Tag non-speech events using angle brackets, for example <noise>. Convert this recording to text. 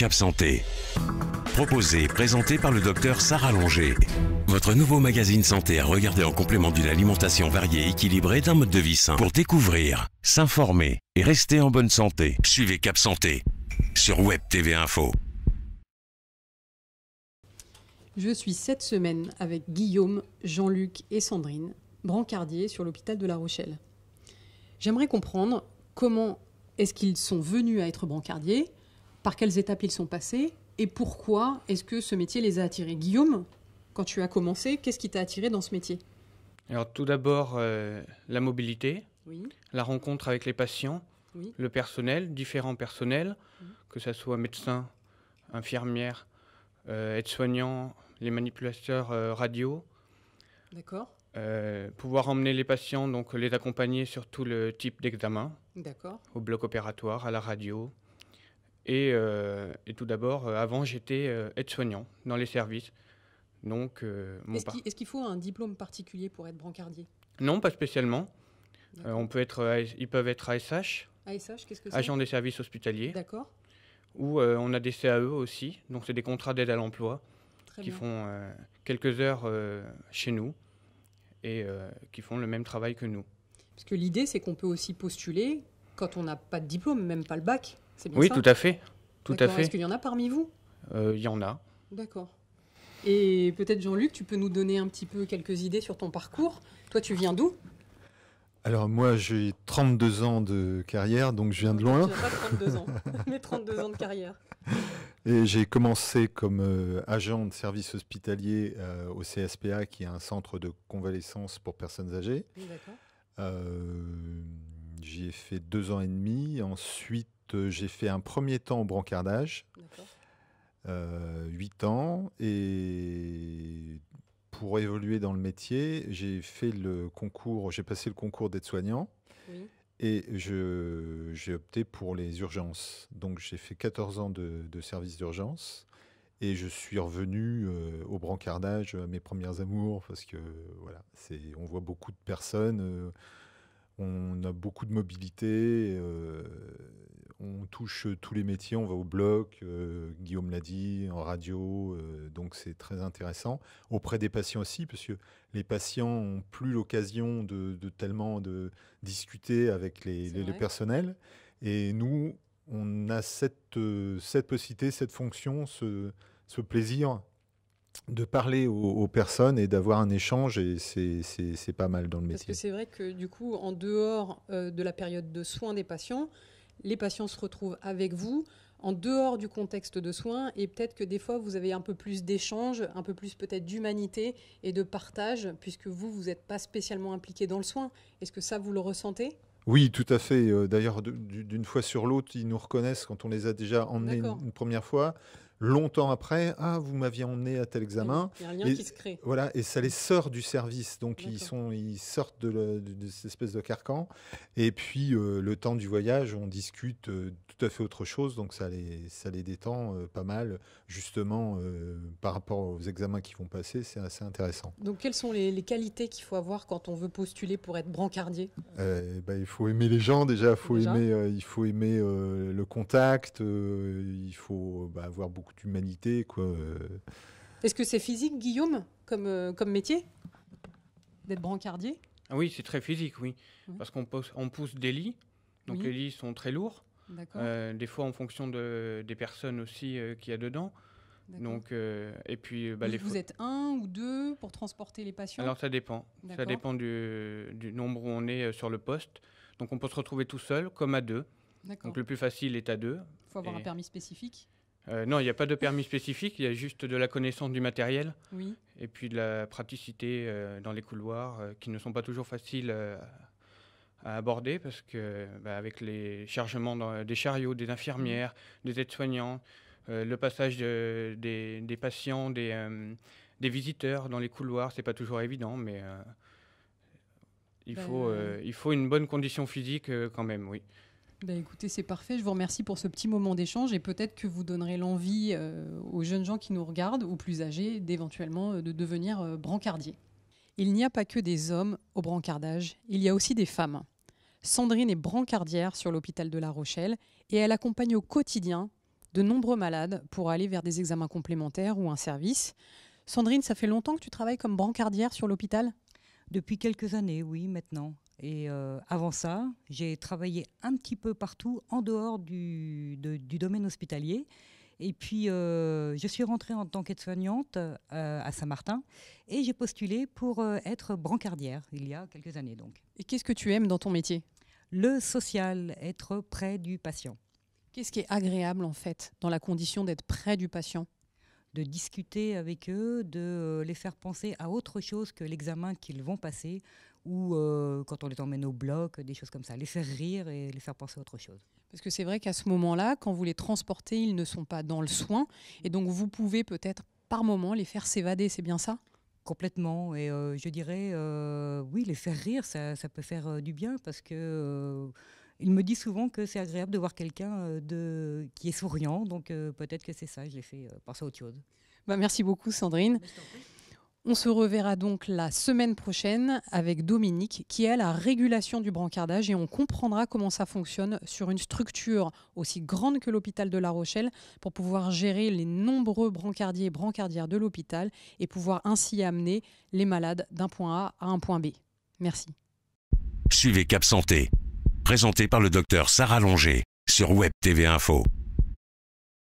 Cap Santé. Proposé, présenté par le docteur Sarah Longer. Votre nouveau magazine santé à regarder en complément d'une alimentation variée, et équilibrée, d'un mode de vie sain. Pour découvrir, s'informer et rester en bonne santé. Suivez Cap Santé sur Web TV Info. Je suis cette semaine avec Guillaume, Jean-Luc et Sandrine, brancardiers sur l'hôpital de La Rochelle. J'aimerais comprendre comment est-ce qu'ils sont venus à être brancardiers, par quelles étapes ils sont passés et pourquoi est-ce que ce métier les a attirés. Guillaume, quand tu as commencé, qu'est-ce qui t'a attiré dans ce métier Alors tout d'abord, euh, la mobilité, la rencontre avec les patients, le personnel, différents personnels, que ce soit médecins, infirmières, euh, aides-soignants, les manipulateurs euh, radio. D'accord. pouvoir emmener les patients, donc les accompagner sur tout le type d'examen. D'accord. Au bloc opératoire, à la radio, euh, et, tout d'abord, euh, avant, j'étais euh, aide-soignant dans les services. Donc, est-ce qu'il faut un diplôme particulier pour être brancardier Non, pas spécialement. on peut être, ils peuvent être ASH. ASH, qu'est-ce que c'est Agent des services hospitaliers. D'accord. Ou on a des CAE aussi, donc c'est des contrats d'aide à l'emploi qui font quelques heures chez nous et qui font le même travail que nous. Parce que l'idée, c'est qu'on peut aussi postuler quand on n'a pas de diplôme, même pas le bac oui, tout à fait. Tout à fait. Est-ce qu'il y en a parmi vous euh, Il y en a. D'accord. Et peut-être Jean-Luc, tu peux nous donner un petit peu quelques idées sur ton parcours. Toi, tu viens d'où alors moi j'ai 32 ans de carrière, donc je viens de loin. pas 32 ans, <laughs> mais 32 ans de carrière. Et j'ai commencé comme euh, agent de service hospitalier euh, au CSPA, qui est un centre de convalescence pour personnes âgées. Euh, J'y ai fait deux ans et demi. Ensuite, euh, j'ai fait un premier temps au brancardage, euh, huit ans. Et pour évoluer dans le métier, j'ai fait le concours, j'ai passé le concours d'aide-soignant. Et j'ai opté pour les urgences. Donc j'ai fait 14 ans de, service d'urgence. Et je suis revenu euh, au brancardage, à mes premières amours, parce que voilà, on voit beaucoup de personnes on a beaucoup de mobilité, euh, on touche tous les métiers, on va au bloc, euh, Guillaume l'a dit, en radio, euh, donc c'est très intéressant. Auprès des patients aussi, parce que les patients n'ont plus l'occasion de, tellement de discuter avec les, le personnel. Et nous, on a cette, possibilité, cette fonction, ce plaisir de parler aux, personnes et d'avoir un échange, et c'est pas mal dans le métier. Parce que c'est vrai que du coup, en dehors euh, de la période de soins des patients, les patients se retrouvent avec vous en dehors du contexte de soins, et peut-être que des fois, vous avez un peu plus d'échanges, un peu plus peut-être d'humanité et de partage, puisque vous, vous n'êtes pas spécialement impliqué dans le soin. Est-ce que ça, vous le ressentez oui, tout à fait. Euh, d'ailleurs, d'une fois sur l'autre, ils nous reconnaissent quand on les a déjà emmenés une, première fois longtemps après, ah, vous m'aviez emmené à tel examen. Il y a un lien qui se crée. Voilà, et ça les sort du service. Donc ils, sont, ils sortent de, cette espèce de carcan. Et puis euh, le temps du voyage, on discute euh, tout à fait autre chose. Donc ça les, ça les détend euh, pas mal, justement, par rapport aux examens qui vont passer. C'est assez intéressant. Donc quelles sont les, qualités qu'il faut avoir quand on veut postuler pour être brancardier bah, Il faut aimer les gens déjà, faut Aimer, il faut aimer le contact, il faut bah, avoir beaucoup humanité euh. Est-ce que c'est physique, Guillaume, comme, euh, comme métier D'être brancardier ah Oui, c'est très physique, oui. Parce qu'on pousse, on pousse des lits. Donc les lits sont très lourds. Euh, des fois en fonction de, des personnes aussi qu'il y a dedans. Donc, et puis, bah, vous, êtes un ou deux pour transporter les patients Alors ça dépend. Ça dépend du, du, nombre où on est sur le poste. Donc on peut se retrouver tout seul comme à deux. Donc le plus facile est à deux. Il faut avoir un permis spécifique euh, non, il n'y a pas de permis spécifique, il y a juste de la connaissance du matériel et puis de la praticité euh, dans les couloirs euh, qui ne sont pas toujours faciles à aborder parce que bah, avec les chargements des chariots, des infirmières, mm. des aides-soignants, le passage des, patients, des, visiteurs dans les couloirs, c'est pas toujours évident, mais il, bah, faut, il faut une bonne condition physique quand même, oui. Bah, écoutez, c'est parfait. Je vous remercie pour ce petit moment d'échange et peut-être que vous donnerez l'envie euh, aux jeunes gens qui nous regardent, ou plus âgés, d'éventuellement euh, de devenir euh, brancardiers. brancardier. Il n'y a pas que des hommes au brancardage, il y a aussi des femmes. Sandrine est brancardière sur l'hôpital de La Rochelle et elle accompagne au quotidien de nombreux malades pour aller vers des examens complémentaires ou un service. Sandrine, ça fait longtemps que tu travailles comme brancardière sur l'hôpital Depuis quelques années, oui, maintenant. Et euh, avant ça, j'ai travaillé un petit peu partout en dehors du, domaine hospitalier. Et puis, euh, je suis rentrée en tant qu'aide-soignante euh, à Saint-Martin et j'ai postulé pour être brancardière il y a quelques années. donc. Et qu'est-ce que tu aimes dans ton métier Le social, être près du patient. Qu'est-ce qui est agréable en fait dans la condition d'être près du patient de discuter avec eux, de les faire penser à autre chose que l'examen qu'ils vont passer, ou euh, quand on les emmène au bloc, des choses comme ça. Les faire rire et les faire penser à autre chose. Parce que c'est vrai qu'à ce moment-là, quand vous les transportez, ils ne sont pas dans le soin. Et donc vous pouvez peut-être par moment les faire s'évader, c'est bien ça Complètement. Et euh, je dirais, euh, oui, les faire rire, ça, peut faire du bien parce que... il me dit souvent que c'est agréable de voir quelqu'un de... qui est souriant, donc peut-être que c'est ça, je les fait penser à autre chose. Bah, merci beaucoup Sandrine. Bah, on se reverra donc la semaine prochaine avec Dominique qui est à la régulation du brancardage et on comprendra comment ça fonctionne sur une structure aussi grande que l'hôpital de La Rochelle pour pouvoir gérer les nombreux brancardiers et brancardières de l'hôpital et pouvoir ainsi amener les malades d'un point A à un point B. Merci. Suivez Cap Santé, présenté par le docteur Sarah Longer sur Web TV Info.